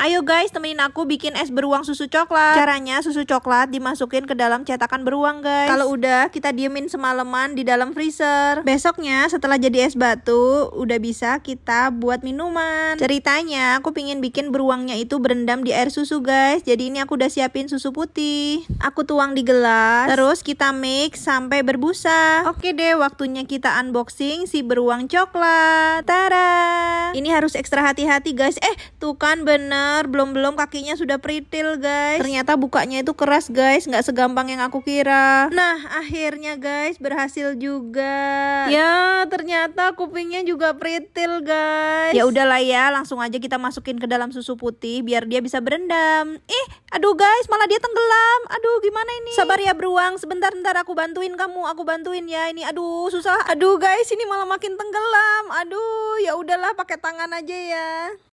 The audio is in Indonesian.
Ayo guys, temenin aku bikin es beruang susu coklat. Caranya susu coklat dimasukin ke dalam cetakan beruang, guys. Kalau udah, kita diemin semalaman di dalam freezer. Besoknya setelah jadi es batu, udah bisa kita buat minuman. Ceritanya, aku pingin bikin beruangnya itu berendam di air susu, guys. Jadi ini aku udah siapin susu putih. Aku tuang di gelas. Terus kita mix sampai berbusa. Oke deh, waktunya kita unboxing si beruang coklat. Tara. Ini harus ekstra hati-hati, guys. Eh, tuh kan bener bener belum-belum kakinya sudah peritil guys ternyata bukanya itu keras guys nggak segampang yang aku kira nah akhirnya guys berhasil juga ya ternyata kupingnya juga peritil guys ya udahlah ya langsung aja kita masukin ke dalam susu putih biar dia bisa berendam Eh, aduh guys malah dia tenggelam aduh gimana ini sabar ya beruang sebentar ntar aku bantuin kamu aku bantuin ya ini aduh susah aduh guys ini malah makin tenggelam aduh ya udahlah pakai tangan aja ya